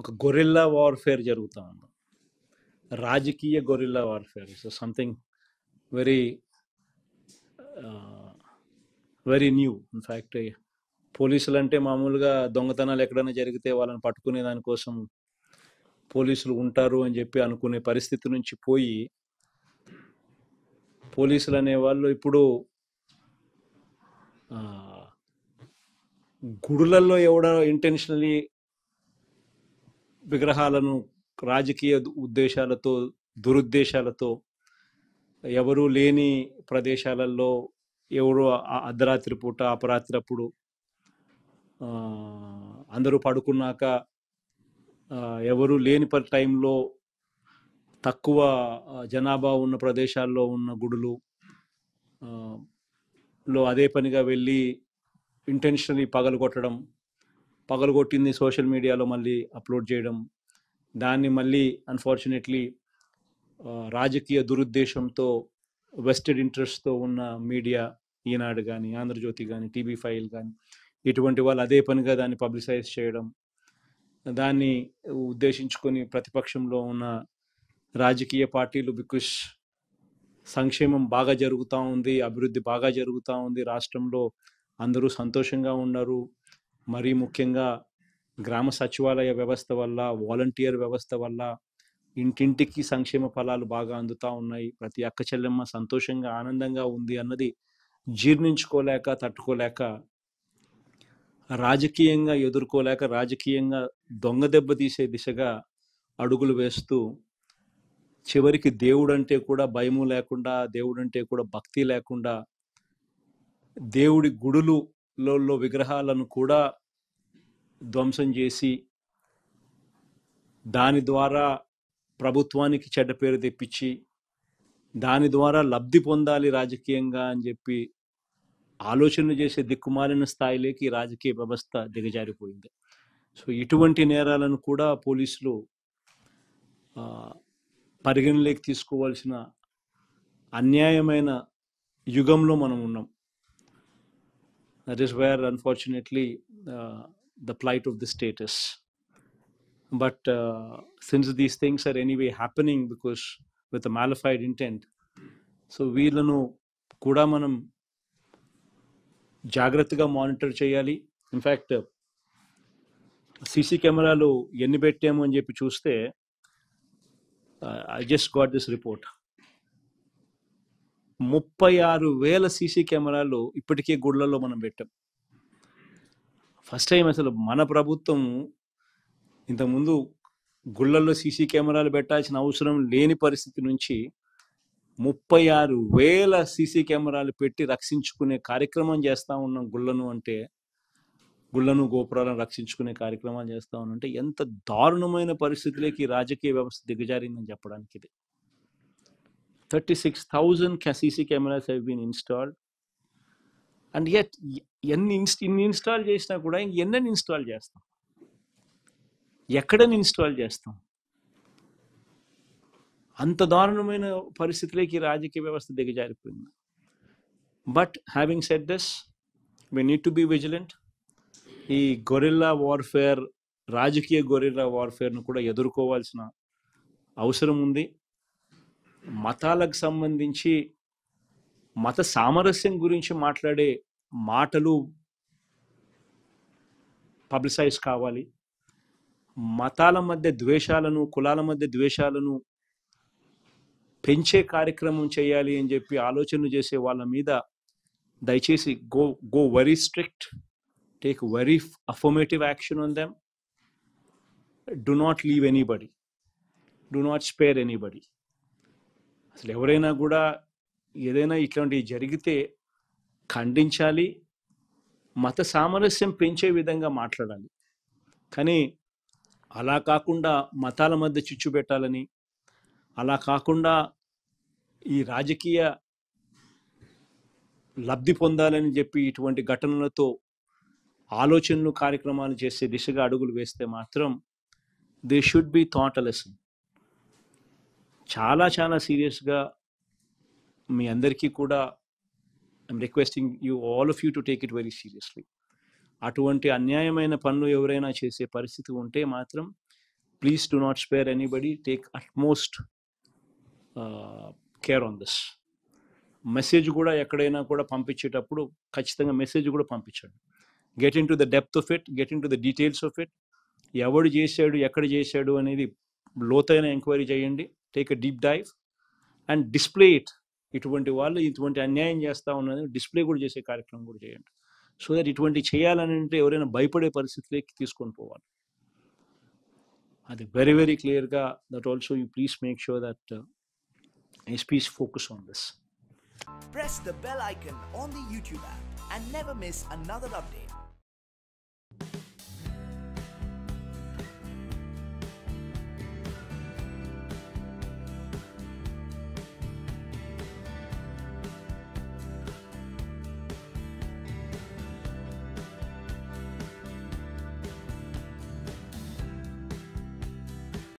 ఒక gorilla warfare జరుగుతూ ఉంది రాజకీయ guerrilla warfare so something very very new in fact పోలీసులు అంటే మామూలుగా దొంగతనాలు ఎక్కడైనా జరిగితే వాళ్ళని పట్టుకునే దానికోసం పోలీసులు ఉంటారు అని చెప్పి అనుకునే పరిస్థితి నుంచి పోయి పోలీసులు అనేవాళ్ళు ఇప్పుడు గుడులలో ఎవడో ఇంటెన్షనలీ విగ్రహాలను రాజకీయ ఉద్దేశాలతో దురుద్దేశాలతో ఎవరూ లేని ప్రదేశాలలో ఎవరు అర్ధరాత్రి పూట అపరాత్రి అప్పుడు అందరూ పడుకున్నాక ఎవరు లేని టైంలో తక్కువ జనాభా ఉన్న ప్రదేశాల్లో ఉన్న గుడులు లో అదే పనిగా వెళ్ళి పగలు పగలగొట్టడం పగలగొట్టింది సోషల్ మీడియాలో మళ్ళీ అప్లోడ్ చేయడం దాన్ని మళ్ళీ అన్ఫార్చునేట్లీ రాజకీయ దురుద్దేశంతో వెస్టెడ్ ఇంట్రెస్ట్తో ఉన్న మీడియా ఈనాడు కానీ ఆంధ్రజ్యోతి కానీ టీవీ ఫైల్ కానీ ఇటువంటి వాళ్ళు అదే పనిగా దాన్ని పబ్లిసైజ్ చేయడం దాన్ని ఉద్దేశించుకొని ప్రతిపక్షంలో ఉన్న రాజకీయ పార్టీలు బికాస్ సంక్షేమం బాగా జరుగుతూ ఉంది అభివృద్ధి బాగా జరుగుతూ ఉంది రాష్ట్రంలో అందరూ సంతోషంగా ఉన్నారు మరీ ముఖ్యంగా గ్రామ సచివాలయ వ్యవస్థ వల్ల వాలంటీర్ వ్యవస్థ వల్ల ఇంటింటికి సంక్షేమ ఫలాలు బాగా అందుతూ ఉన్నాయి ప్రతి అక్క చెల్లెమ్మ సంతోషంగా ఆనందంగా ఉంది అన్నది జీర్ణించుకోలేక తట్టుకోలేక రాజకీయంగా ఎదుర్కోలేక రాజకీయంగా దొంగ దెబ్బ తీసే దిశగా అడుగులు వేస్తూ చివరికి దేవుడంటే కూడా భయము లేకుండా దేవుడంటే కూడా భక్తి లేకుండా దేవుడి గుడులు లో విగ్రహాలను కూడా ధ్వంసం చేసి దాని ద్వారా ప్రభుత్వానికి చెడ్డ పేరు తెప్పించి దాని ద్వారా లబ్ధి పొందాలి రాజకీయంగా అని చెప్పి ఆలోచన చేసే దిక్కుమాలిన స్థాయిలోకి రాజకీయ వ్యవస్థ దిగజారిపోయింది సో ఇటువంటి నేరాలను కూడా పోలీసులు పరిగణలోకి తీసుకోవాల్సిన అన్యాయమైన యుగంలో మనం ఉన్నాం that is where unfortunately uh, the plight of the state is but uh, since these things are anyway happening because with a malified intent so we kuda manam jagratiga monitor chayali. in fact uh, cc camera lo enni pettamo ani cheppi chuste uh, i just got this report ముప్పై ఆరు వేల CC కెమెరాలు ఇప్పటికే గుడ్లలో మనం పెట్టాం first time అసలు మన ప్రభుత్వం ఇంతకుముందు గుళ్ళల్లో సీసీ కెమెరాలు పెట్టాల్సిన అవసరం లేని పరిస్థితి నుంచి ముప్పై ఆరు వేల సీసీ కెమెరాలు పెట్టి రక్షించుకునే కార్యక్రమం చేస్తూ ఉన్నాం గుళ్ళను అంటే గుళ్ళను గోపురాలను రక్షించుకునే కార్యక్రమాలు చేస్తూ ఉన్నాం అంటే ఎంత దారుణమైన పరిస్థితులకి రాజకీయ వ్యవస్థ దిగజారిందని చెప్పడానికి ఇది 36,000 CC cameras have been installed. And yet ఎన్ని ఇన్స్ ఇన్ని ఇన్స్టాల్ చేసినా కూడా ఎన్నని ఇన్స్టాల్ చేస్తాం ఎక్కడని ఇన్స్టాల్ చేస్తాం అంత దారుణమైన పరిస్థితులకి రాజకీయ వ్యవస్థ దిగజారిపోయింది but having said thus we need to be vigilant ఈ గొరిల్లా వార్ఫేర్ రాజకీయ గొరిల్లా వార్ఫేర్ను కూడా ఎదుర్కోవాల్సిన అవసరం ఉంది మతాలకు సంబంధించి మత సామరస్యం గురించి మాట్లాడే మాటలు పబ్లిసైజ్ కావాలి మతాల మధ్య ద్వేషాలను కులాల మధ్య ద్వేషాలను పెంచే కార్యక్రమం చేయాలి అని చెప్పి ఆలోచనలు చేసే వాళ్ళ మీద దయచేసి go go very strict take very affirmative action on them do not leave anybody do not spare anybody అసలు ఎవరైనా కూడా ఏదైనా ఇట్లాంటివి జరిగితే ఖండించాలి మత సామరస్యం పెంచే విధంగా మాట్లాడాలి కానీ అలా కాకుండా మతాల మధ్య చిచ్చు పెట్టాలని అలా కాకుండా ఈ రాజకీయ లబ్ధి పొందాలని చెప్పి ఇటువంటి ఘటనలతో ఆలోచనలు కార్యక్రమాలు చేసే దిశగా అడుగులు వేస్తే మాత్రం they should be taught lesson చాలా చాలా సీరియస్గా మీ అందరికీ కూడా I'm requesting you all of you to take it very seriously అటువంటి అన్యాయమైన పనులు ఎవరైనా చేసే పరిస్థితి ఉంటే మాత్రం please to not spare anybody take utmost care on this message కూడా ఎక్కడైనా కూడా పంపించేటప్పుడు ఖచ్చితంగా మెసేజ్ కూడా పంపించండి get into the depth of it get into the details of it ఎవడు చేశాడు ఎక్కడ చేశాడు అనేది లోతైన ఎంక్వైరీ చేయండి take a deep dive and display it ఇటువంటి వాళ్ళు ఇటువంటి అన్యాయం చేస్తూ ఉన్నది డిస్ప్లే కూడా చేసే కార్యక్రమం కూడా చేయండి సో దట్ ఇటువంటి చేయాలని అంటే ఎవరైనా భయపడే పరిస్థితిలోకి తీసుకొని పోవాలి అది వెరీ వెరీ క్లియర్గా that also you please make sure that SPs focus on this Press the bell icon on the YouTube app and never miss another update.